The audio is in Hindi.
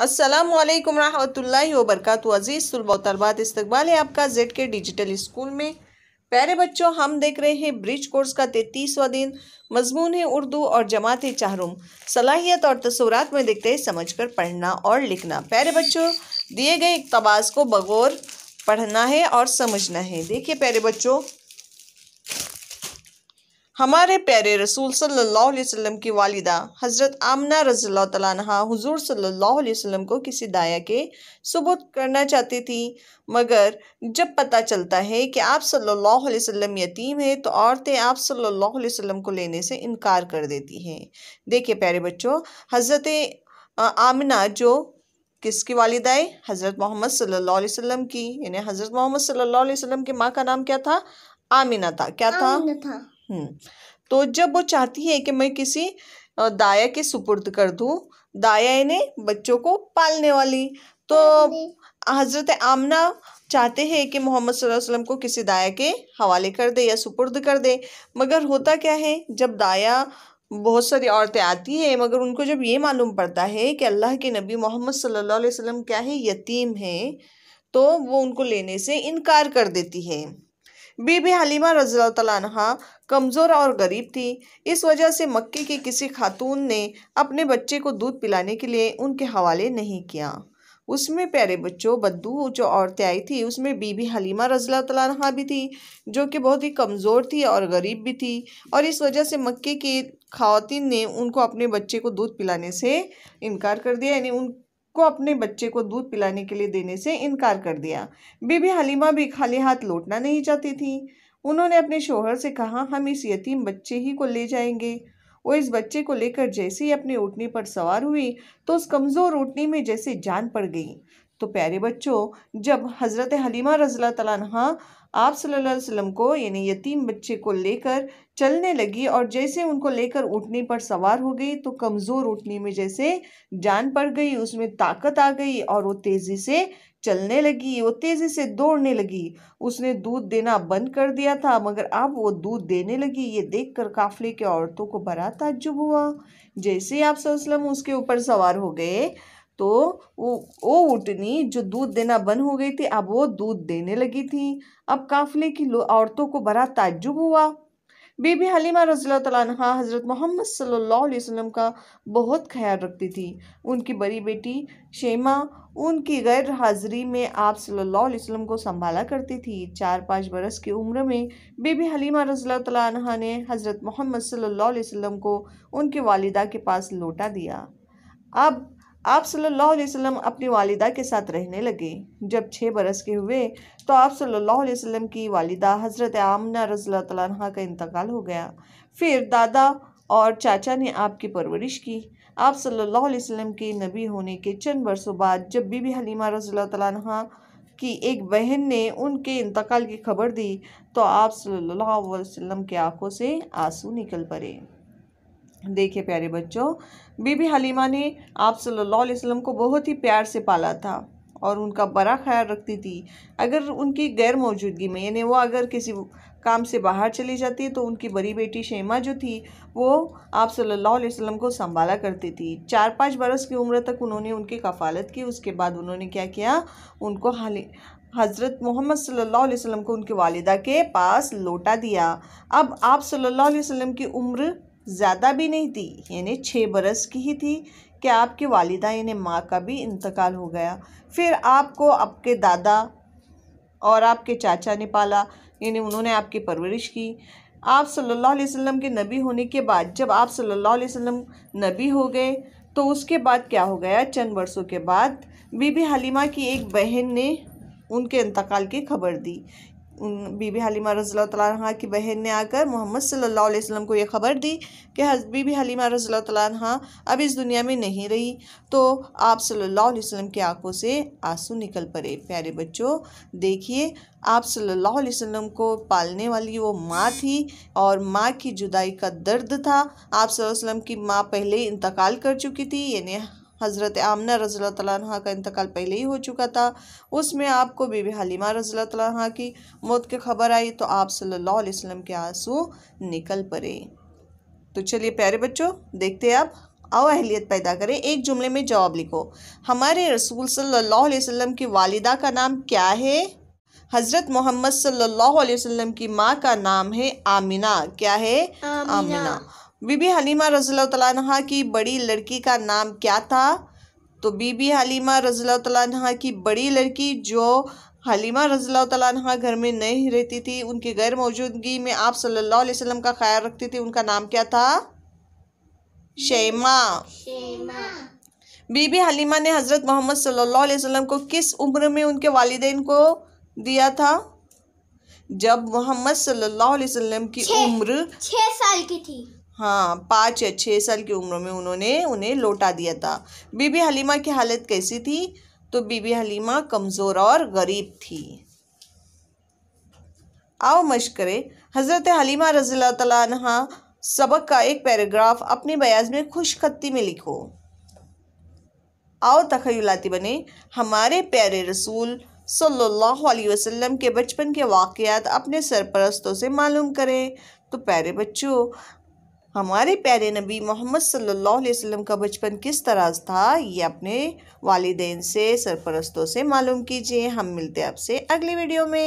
असलम वरहमल वबरक अज़ीज़ तलबा तलबात इस्तबाल है आपका जेड के डिजिटल स्कूल में प्यारे बच्चों हम देख रहे हैं ब्रिज कोर्स का तैतीसवा दिन मजमून है उर्दू और जमात चाहरुम सलाहियत और तस्वरत में देखते हैं समझ कर पढ़ना और लिखना प्यारे बच्चों दिए गए इकतबाज को बगौर पढ़ना है और समझना है देखिए प्यारे बच्चों हमारे प्यारे रसूल सल्लल्लाहु अलैहि वसल्लम की वालिदा हज़रत आमना रज़ी तला हुजूर सल्लल्लाहु अलैहि वसल्लम को किसी दाया के सबूत करना चाहती थी मगर जब पता चलता है कि आप सल्लल्लाहु अलैहि वसल्लम यतीम है तो औरतें आप सल्लल्लाहु अलैहि वसल्लम को लेने से इनकार कर देती हैं देखिए प्यारे बच्चों हज़रत आमना जो किसकी है हज़रत मोहम्मद सल्लल्लाहु अलैहि वसल्लम की यानी हज़रत मोहम्मद सल्लल्लाहु अलैहि वसल्लम की माँ का नाम क्या था आमिना था क्या था? हम्म। तो जब वो चाहती है कि मैं किसी दाया के सुपुर्द कर दूँ दाया इन्हें बच्चों को पालने वाली तो हज़रत आमना चाहते हैं कि मोहम्मद वसल्लम को किसी दाया के हवाले कर दे या सुपुर्द कर दे मगर होता क्या है जब दाया बहुत सारी औरतें आती हैं मगर उनको जब ये मालूम पड़ता है कि अल्लाह के नबी मोहम्मद सल्लल्लाहु अलैहि वसल्लम क्या है यतीम है तो वो उनको लेने से इनकार कर देती है बीबी हलीमा तला कमज़ोर और गरीब थी इस वजह से मक्के की किसी खातून ने अपने बच्चे को दूध पिलाने के लिए उनके हवाले नहीं किया उसमें प्यारे बच्चों बद्दू जो औरतें आई थी उसमें बीबी हलीमा रजला तला भी थी जो कि बहुत ही कमज़ोर थी और गरीब भी थी और इस वजह से मक्के की खातिन ने उनको अपने बच्चे को दूध पिलाने से इनकार कर दिया यानी उन को अपने बच्चे को दूध पिलाने के लिए देने से इनकार कर दिया बीबी हलीमा भी खाली हाथ लौटना नहीं चाहती थी उन्होंने अपने शोहर से कहा हम इस यतीम बच्चे ही को ले जाएंगे वो इस बच्चे को लेकर जैसे ही अपनी उठनी पर सवार हुई तो उस कमज़ोर उठनी में जैसे जान पड़ गई तो प्यारे बच्चों जब हज़रत हलीमा रज़ला तला आप सल्लल्लाहु अलैहि वसल्लम को यानी यतीम बच्चे को लेकर चलने लगी और जैसे उनको लेकर उठनी पर सवार हो गई तो कमज़ोर उठने में जैसे जान पड़ गई उसमें ताकत आ गई और वो तेज़ी से चलने लगी वो तेज़ी से दौड़ने लगी उसने दूध देना बंद कर दिया था मगर अब वो दूध देने लगी ये कर काफ़ले के औरतों को बड़ा ताज्जुब हुआ जैसे आप उसके ऊपर सवार हो गए तो वो वो उठनी जो दूध देना बंद हो गई थी अब वो दूध देने लगी थी अब काफिले की औरतों को बड़ा ताज्जुब हुआ बीबी हलीमा रजील तला हज़रत मोहम्मद सल्लल्लाहु अलैहि वसल्लम का बहुत ख्याल रखती थी उनकी बड़ी बेटी शेमा उनकी गैर हाजिरी में आप सल्लल्लाहु अलैहि वसल्लम को संभाला करती थी चार पाँच बरस की उम्र में बीबी हलीमा रजील तला ने हज़रत मोहम्मद सल्लल्लाहु अलैहि वसल्लम को उनके वालिदा के पास लौटा दिया अब आप सल्लल्लाहु अलैहि वसल्लम अपनी वालिदा के साथ रहने लगे जब छः बरस के हुए तो आप सल्लल्लाहु अलैहि वसल्लम की वालिदा हज़रत आमना रज़ी तह का इंतकाल हो गया फिर दादा और चाचा ने आपकी परवरिश की आप सल्लल्लाहु अलैहि वसल्लम के नबी होने के चंद बरसों बाद जब बीबी हलीमा रज़ी तह की एक बहन ने उनके इंतकाल की खबर दी तो आप सल्लल्लाहु अलैहि वसल्लम की आंखों से आंसू निकल पड़े देखिए प्यारे बच्चों बीबी हलीमा ने आप सल्लल्लाहु अलैहि वसल्लम को बहुत ही प्यार से पाला था और उनका बड़ा ख्याल रखती थी अगर उनकी गैर मौजूदगी में यानी वो अगर किसी काम से बाहर चली जाती तो उनकी बड़ी बेटी शेमा जो थी वो आप सल्लल्लाहु अलैहि वसल्लम को संभाला करती थी चार पाँच बरस की उम्र तक उन्होंने उनकी कफालत की उसके बाद उन्होंने क्या किया उनको हाली हज़रत मोहम्मद सल्लल्लाहु अलैहि वसल्लम को उनके वालिदा के पास लौटा दिया अब आप सल्लल्लाहु अलैहि वसल्लम की उम्र ज़्यादा भी नहीं थी यानी छः बरस की ही थी कि आपके वालिदा यानी माँ का भी इंतकाल हो गया फिर आपको आपके दादा और आपके चाचा ने पाला यानी उन्होंने आपकी परवरिश की आप सल्लल्लाहु अलैहि वसल्लम के नबी होने के बाद जब आप सल्लल्लाहु अलैहि वसल्लम नबी हो गए तो उसके बाद क्या हो गया चंद वर्षों के बाद बीबी हलीमा की एक बहन ने उनके इंतकाल की खबर दी बीबी हलीमा रज़ी तह की बहन ने आकर मोहम्मद सल्लल्लाहु अलैहि वसल्लम को यह ख़बर दी कि बीबी हलीमा रज़ी तह अब इस दुनिया में नहीं रही तो आप सल्लल्लाहु अलैहि वसल्लम की आंखों से आंसू निकल पड़े प्यारे बच्चों देखिए आप सल्लल्लाहु अलैहि वसल्लम को पालने वाली वो माँ थी और माँ की जुदाई का दर्द था आप की माँ पहले इंतकाल कर चुकी थी यानी हज़रत आमना रज़ी तह का इंतकाल पहले ही हो चुका था उसमें आपको बीबी हलीमा रज़ी तह की मौत की खबर आई तो आप सल्लल्लाहु अलैहि वसल्लम के आंसू निकल पड़े तो चलिए प्यारे बच्चों देखते हैं आप आओ अहलियत पैदा करें एक जुमले में जवाब लिखो हमारे रसूल सल्लल्लाहु अलैहि वसल्लम की वालिदा का नाम क्या है हज़रत मोहम्मद सल्लल्लाहु अलैहि वसल्लम की माँ का नाम है आमिना क्या है आमिना, आमिना। बीबी हलीमा रज़ील्ला की बड़ी लड़की का नाम क्या था तो बीबी हलीमा रज़ील्ला की बड़ी लड़की जो हलीमा रज़ील्ला घर में नहीं रहती थी उनकी गैर मौजूदगी में आप सल्लल्लाहु अलैहि वसल्लम का ख्याल रखती थी उनका नाम क्या था शेमा बीबी हलीमा ने हज़रत मोहम्मद सल्ला वसम को किस उम्र में उनके वालदेन को दिया था जब मोहम्मद सल्लल्लाहु अलैहि वसल्लम की उम्र छः साल की थी हाँ पाँच या छः साल की उम्र में उन्होंने उन्हें लौटा दिया था बीबी हलीमा की हालत कैसी थी तो बीबी हलीमा कमज़ोर और गरीब थी आओ मशकरे हज़रत हलीमा रजील्ला तला सबक का एक पैराग्राफ अपने बयाज में खुश खत्ती में लिखो आओ तखयलाती बने हमारे प्यारे रसूल सल्लल्लाहु अलैहि वसल्लम के बचपन के वाक़ात अपने सरपरस्तों से मालूम करें तो प्यारे बच्चों हमारे प्यारे नबी मोहम्मद सल्लल्लाहु अलैहि वसल्लम का बचपन किस तरह था ये अपने वालदेन से सरपरस्तों से मालूम कीजिए हम मिलते हैं आपसे अगली वीडियो में